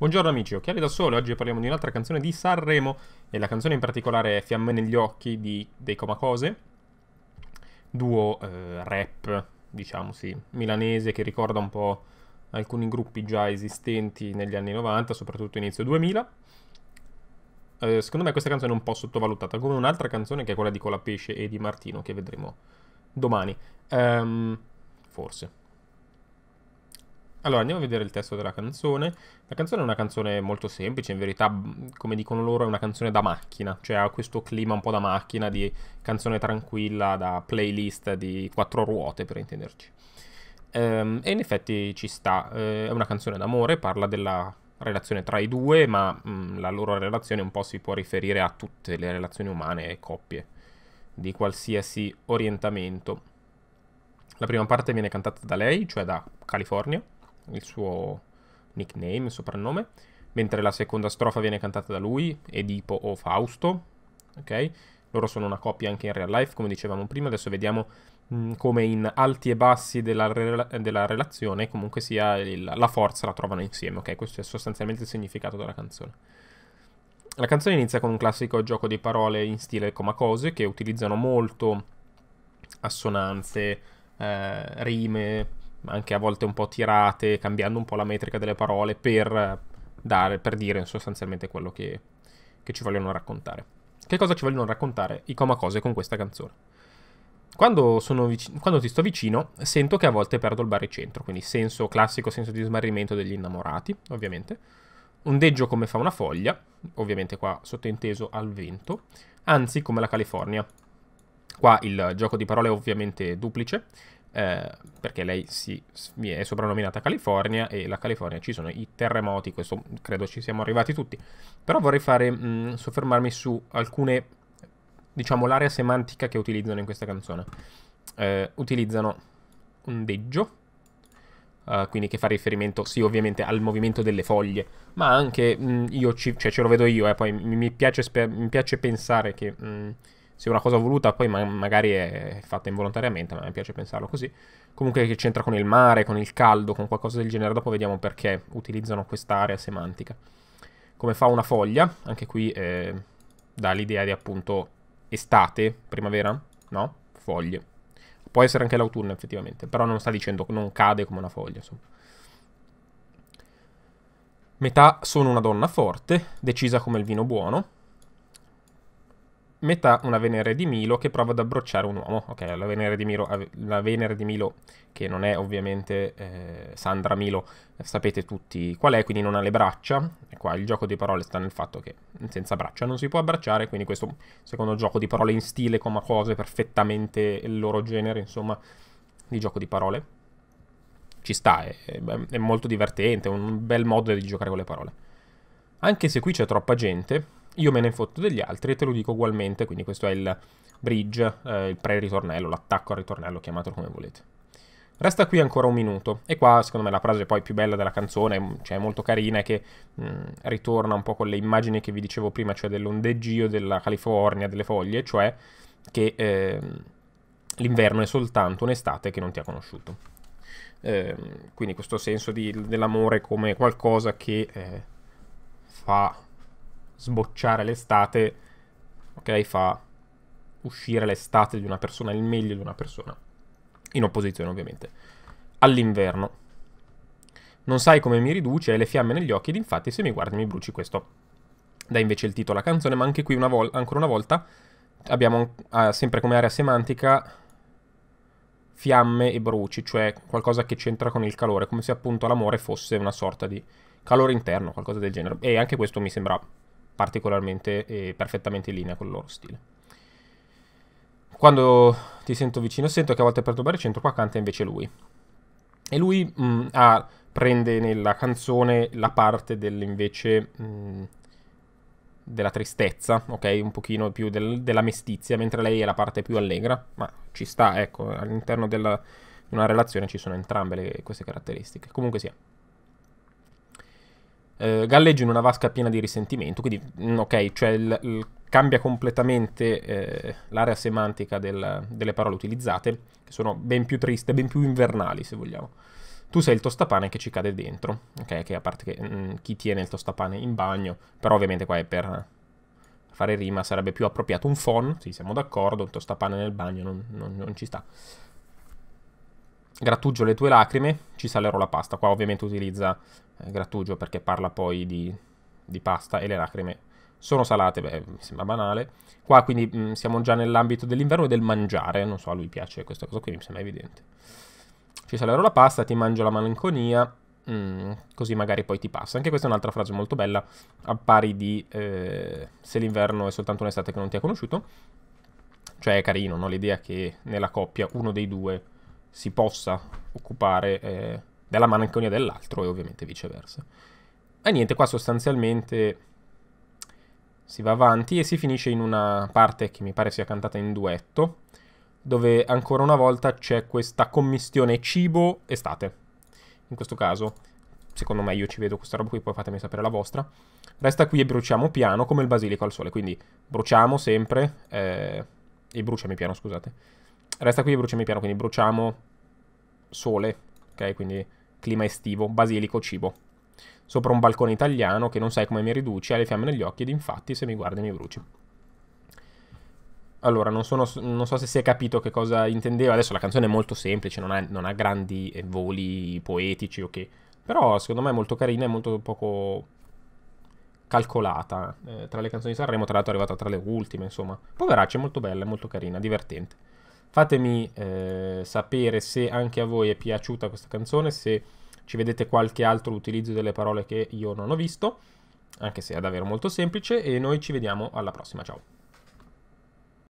Buongiorno amici, Occhiali da Sole, oggi parliamo di un'altra canzone di Sanremo e la canzone in particolare è Fiamme negli occhi di dei Comacose, duo eh, rap, diciamo sì, milanese che ricorda un po' alcuni gruppi già esistenti negli anni 90, soprattutto inizio 2000. Eh, secondo me questa canzone è un po' sottovalutata, come un'altra canzone che è quella di Colapesce e di Martino che vedremo domani. Um, forse. Allora, andiamo a vedere il testo della canzone. La canzone è una canzone molto semplice, in verità, come dicono loro, è una canzone da macchina, cioè ha questo clima un po' da macchina, di canzone tranquilla, da playlist di quattro ruote, per intenderci. Ehm, e in effetti ci sta, ehm, è una canzone d'amore, parla della relazione tra i due, ma mh, la loro relazione un po' si può riferire a tutte le relazioni umane e coppie, di qualsiasi orientamento. La prima parte viene cantata da lei, cioè da California il suo nickname, il soprannome, mentre la seconda strofa viene cantata da lui, Edipo o Fausto, ok? Loro sono una coppia anche in real life, come dicevamo prima, adesso vediamo mm, come in alti e bassi della, re della relazione comunque sia il, la forza la trovano insieme, ok? Questo è sostanzialmente il significato della canzone. La canzone inizia con un classico gioco di parole in stile comacose che utilizzano molto assonanze, eh, rime, anche a volte un po' tirate, cambiando un po' la metrica delle parole per, dare, per dire sostanzialmente quello che, che ci vogliono raccontare. Che cosa ci vogliono raccontare i coma cose con questa canzone? Quando, vicino, quando, ti sto vicino, sento che a volte perdo il baricentro, quindi senso classico, senso di smarrimento degli innamorati, ovviamente. Ondeggio come fa una foglia, ovviamente qua sottointeso al vento, anzi come la California. Qua il gioco di parole è ovviamente duplice, eh, perché lei si, è soprannominata California e la California ci sono i terremoti, questo credo ci siamo arrivati tutti, però vorrei fare, mh, soffermarmi su alcune, diciamo, l'area semantica che utilizzano in questa canzone. Eh, utilizzano un deggio, eh, quindi che fa riferimento sì ovviamente al movimento delle foglie, ma anche mh, io ci, cioè, ce lo vedo io, eh, poi mi, mi, piace, mi piace, pensare che mh, se una cosa voluta poi ma magari è fatta involontariamente, ma mi piace pensarlo così. Comunque che c'entra con il mare, con il caldo, con qualcosa del genere, dopo vediamo perché utilizzano quest'area semantica. Come fa una foglia, anche qui eh, dà l'idea di appunto estate, primavera, no? Foglie. Può essere anche l'autunno effettivamente, però non sta dicendo che non cade come una foglia, insomma. Metà sono una donna forte, decisa come il vino buono, metà una Venere di Milo che prova ad abbracciare un uomo. Ok, la Venere di, Milo, la Venere di Milo che non è ovviamente eh, Sandra Milo, eh, sapete tutti qual è, quindi non ha le braccia. E qua il gioco di parole sta nel fatto che senza braccia non si può abbracciare, quindi questo secondo gioco di parole in stile, come cose perfettamente il loro genere, insomma, di gioco di parole. Ci sta, è, è molto divertente, è un bel modo di giocare con le parole. Anche se qui c'è troppa gente, io me ne fotto degli altri e te lo dico ugualmente, quindi questo è il bridge, eh, il pre-ritornello, l'attacco al ritornello, chiamatelo come volete. Resta qui ancora un minuto. E qua, secondo me, la frase poi più bella della canzone, mm, cioè molto carina, è che mh, mm, ritorna un po' con le immagini che vi dicevo prima, cioè dell'ondeggio della California, delle foglie, cioè che eh, l'inverno è soltanto un'estate che non ti ha conosciuto. Eh, quindi questo senso dell'amore come qualcosa che eh, fa sbocciare l'estate, ok? Fa uscire l'estate di una persona, il meglio di una persona, in opposizione ovviamente, all'inverno. Non sai come mi riduce, hai le fiamme negli occhi ed infatti se mi guardi mi bruci questo. Da invece il titolo alla canzone, ma anche qui una ancora una volta abbiamo eh, sempre come area semantica fiamme e bruci, cioè qualcosa che c'entra con il calore, come se appunto l'amore fosse una sorta di calore interno, qualcosa del genere. E anche questo mi sembra particolarmente e perfettamente in linea con il loro stile. Quando ti sento vicino sento che a volte per perturbare il centro, qua canta invece lui. E lui mh, mm, ah, prende nella canzone la parte dell'invece mm, della tristezza, ok? Un pochino più del, della mestizia, mentre lei è la parte più allegra, ma ci sta, ecco, all'interno di una relazione ci sono entrambe le, queste caratteristiche. Comunque sia eh, galleggio in una vasca piena di risentimento, quindi mm, ok, cioè il, il, cambia completamente eh, l'area semantica del, delle parole utilizzate, che sono ben più triste, ben più invernali se vogliamo. Tu sei il tostapane che ci cade dentro, ok, che a parte che, mm, chi tiene il tostapane in bagno, però ovviamente qua è per fare rima, sarebbe più appropriato un phon, sì siamo d'accordo, il tostapane nel bagno non, non, non ci sta. Grattugio le tue lacrime, ci salerò la pasta. Qua ovviamente utilizza eh, grattugio perché parla poi di, di, pasta e le lacrime sono salate, beh, mi sembra banale. Qua quindi mh, mm, siamo già nell'ambito dell'inverno e del mangiare, non so, a lui piace questa cosa qui, mi sembra evidente. Ci salerò la pasta, ti mangio la malinconia, Mm, così magari poi ti passa. Anche questa è un'altra frase molto bella, a pari di eh, se l'inverno è soltanto un'estate che non ti ha conosciuto. Cioè è carino, no? l'idea che nella coppia uno dei due si possa occupare eh, della malinconia dell'altro e ovviamente viceversa. E niente, qua sostanzialmente si va avanti e si finisce in una parte che mi pare sia cantata in duetto, dove ancora una volta c'è questa commistione cibo-estate. In questo caso, secondo me io ci vedo questa roba qui, poi fatemi sapere la vostra. Resta qui e bruciamo piano come il basilico al sole, quindi bruciamo sempre, eh, e bruciami piano scusate Resta qui e bruciamo il piano, quindi bruciamo sole, ok? Quindi clima estivo, basilico, cibo. Sopra un balcone italiano che non sai come mi riduci, ha le fiamme negli occhi ed infatti se mi guardi mi bruci. Allora, non, sono, non, so se si è capito che cosa intendeva. Adesso la canzone è molto semplice, non ha, non ha grandi eh, voli poetici o che... Però secondo me è molto carina e molto poco calcolata. Eh, tra le canzoni di Sanremo, tra l'altro è arrivata tra le ultime, insomma. Poveraccia, è molto bella, è molto carina, divertente. Fatemi eh, sapere se anche a voi è piaciuta questa canzone, se ci vedete qualche altro utilizzo delle parole che io non ho visto, anche se è davvero molto semplice, e noi ci vediamo alla prossima, ciao!